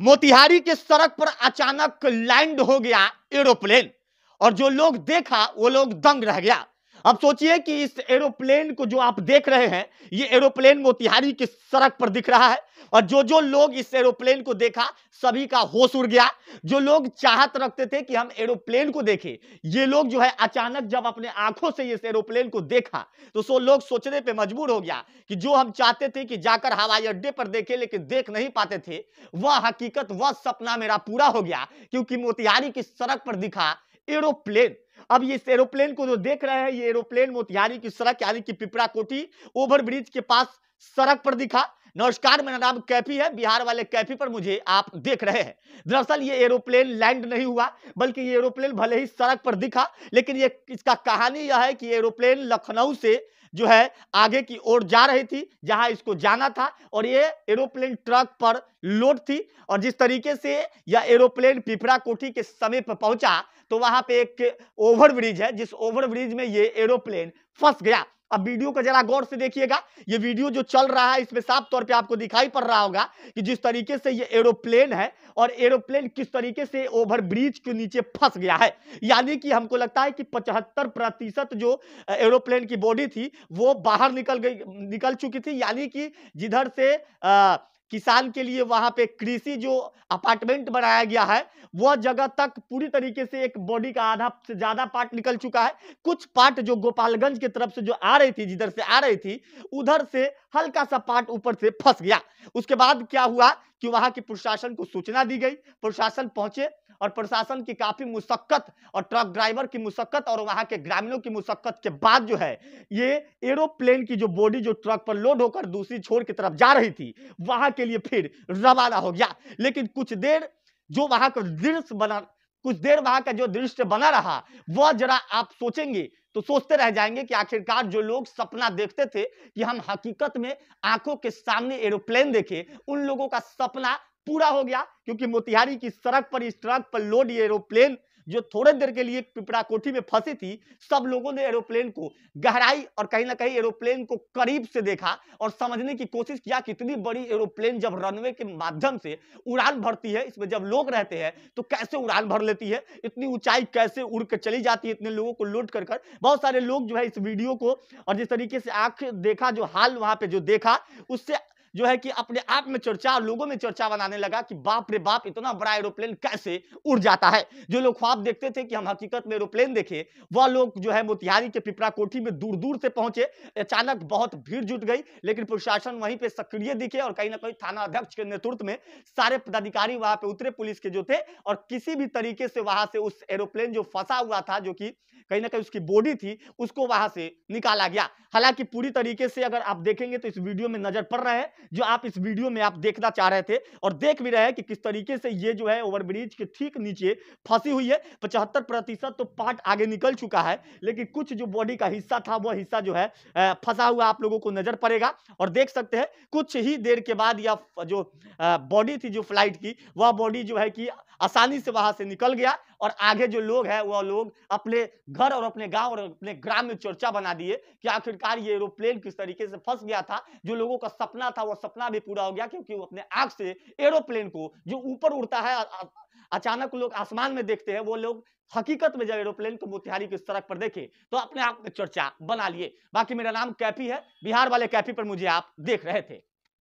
मोतिहारी के सड़क पर अचानक लैंड हो गया एरोप्लेन और जो लोग देखा वो लोग दंग रह गया अब सोचिए कि इस एरोप्लेन को जो आप देख रहे हैं ये एरोप्लेन मोतिहारी की सड़क पर दिख रहा है और जो जो लोग इस एरोप्लेन को देखा सभी का होश उड़ गया जो लोग चाहत रखते थे कि हम एरोप्लेन को देखें ये लोग जो है अचानक जब अपने आंखों से इस एरोप्लेन को देखा तो सो लोग सोचने पर मजबूर हो गया कि जो हम चाहते थे कि जाकर हवाई अड्डे पर देखे लेकिन देख नहीं पाते थे वह हकीकत वह सपना मेरा पूरा हो गया क्योंकि मोतिहारी की सड़क पर दिखा एरोप्लेन अब ये इस एरोप्लेन को जो देख रहे हैं ये एरोप्लेन मोतिहारी की सड़क यानी कि पिपरा कोटी ओवरब्रिज के पास सड़क पर दिखा नमस्कार मेरा नाम कैफी है बिहार वाले कैफी पर मुझे आप देख रहे हैं दरअसल ये एरोप्लेन लैंड नहीं हुआ बल्कि ये एरोप्लेन भले ही सड़क पर दिखा लेकिन ये इसका कहानी यह है कि एरोप्लेन लखनऊ से जो है आगे की ओर जा रही थी जहां इसको जाना था और ये एरोप्लेन ट्रक पर लोड थी और जिस तरीके से यह एरोप्लेन पिपरा कोठी के समीप पहुंचा तो वहां पे एक ओवरब्रिज है जिस ओवरब्रिज में ये एरोप्लेन फंस गया अब वीडियो को जरा गौर से देखिएगा ये वीडियो जो चल रहा है इसमें साफ तौर पे आपको दिखाई पड़ रहा होगा कि जिस तरीके से ये एरोप्लेन है और एरोप्लेन किस तरीके से ओवर ब्रिज के नीचे फंस गया है यानी कि हमको लगता है कि पचहत्तर प्रतिशत जो एरोप्लेन की बॉडी थी वो बाहर निकल गई निकल चुकी थी यानी कि जिधर से आ, किसान के लिए वहां पे कृषि जो अपार्टमेंट बनाया गया है वह जगह तक पूरी तरीके से एक बॉडी का आधा से ज्यादा पार्ट निकल चुका है कुछ पार्ट जो गोपालगंज की तरफ से जो आ रही थी जिधर से आ रही थी उधर से हल्का सा पार्ट ऊपर से फंस गया उसके बाद क्या हुआ कि वहां के प्रशासन को सूचना दी गई प्रशासन पहुंचे और प्रशासन की काफी मुशक्कत और ट्रक ड्राइवर की मुशक्कत और वहां के ग्रामीणों की मुशक्कत के बाद जो है ये एरोप्लेन की जो बॉडी जो ट्रक पर लोड होकर दूसरी छोर की तरफ जा रही थी वहां के लिए फिर रवाना हो गया लेकिन कुछ देर जो वहां का दृश्य बना कुछ देर वहां का जो दृश्य बना रहा वह जरा आप सोचेंगे तो सोचते रह जाएंगे कि आखिरकार जो लोग सपना देखते थे कि हम हकीकत में आंखों के सामने एरोप्लेन देखे उन लोगों का सपना पूरा हो गया क्योंकि मोतिहारी की सड़क पर इस ट्रक पर लोड एरोप्लेन जो थोड़े देर के लिए पिपरा कोठी में फंसी थी सब लोगों ने एरोप्लेन को गहराई और कहीं ना कहीं एरोप्लेन को करीब से देखा और समझने की कोशिश किया कि इतनी बड़ी एरोप्लेन जब रनवे के माध्यम से उड़ान भरती है इसमें जब लोग रहते हैं तो कैसे उड़ान भर लेती है इतनी ऊंचाई कैसे उड़ कर चली जाती है इतने लोगों को लोड कर कर बहुत सारे लोग जो है इस वीडियो को और जिस तरीके से आंख देखा जो हाल वहां पर जो देखा उससे जो है कि अपने आप में चर्चा लोगों में चर्चा बनाने लगा कि बाप रे बाप इतना बड़ा एरोप्लेन कैसे उड़ जाता है जो लोग ख्वाब देखते थे कि हम हकीकत में एरोप्लेन देखे वह लोग जो है मोतिहारी के पिपरा कोठी में दूर दूर से पहुंचे अचानक बहुत भीड़ जुट गई लेकिन प्रशासन वहीं पर सक्रिय दिखे और कहीं ना कहीं थाना अध्यक्ष के नेतृत्व में सारे पदाधिकारी वहां पे उतरे पुलिस के जो थे और किसी भी तरीके से वहां से उस एरोप्लेन जो फंसा हुआ था जो कि कहीं ना कहीं उसकी बॉडी थी उसको वहां से निकाला गया हालांकि पूरी तरीके से अगर आप देखेंगे तो इस वीडियो में नजर पड़ रहे हैं जो आप इस वीडियो में आप देखना चाह रहे थे और देख भी रहे हैं कि किस तरीके से ये जो है ओवरब्रिज के ठीक नीचे फंसी हुई है पचहत्तर प्रतिशत तो पार्ट आगे निकल चुका है लेकिन कुछ जो बॉडी का हिस्सा था वह हिस्सा जो है फंसा हुआ आप लोगों को नजर पड़ेगा और देख सकते हैं कुछ ही देर के बाद यह जो बॉडी थी जो फ्लाइट की वह बॉडी जो है कि आसानी से वहां से निकल गया और आगे जो लोग हैं वह लोग अपने घर और अपने गांव और अपने ग्राम में चर्चा बना दिए कि आखिरकार ये एरोप्लेन किस तरीके से फंस गया था जो लोगों का सपना था वह सपना भी पूरा हो गया क्योंकि वो अपने आग से एरोप्लेन को जो ऊपर उड़ता है अचानक लोग आसमान में देखते हैं वो लोग हकीकत में जब एरोप्लेन को मोतिहारी की सड़क पर देखे तो अपने आप में चर्चा बना लिए बाकी मेरा नाम कैपी है बिहार वाले कैपी पर मुझे आप देख रहे थे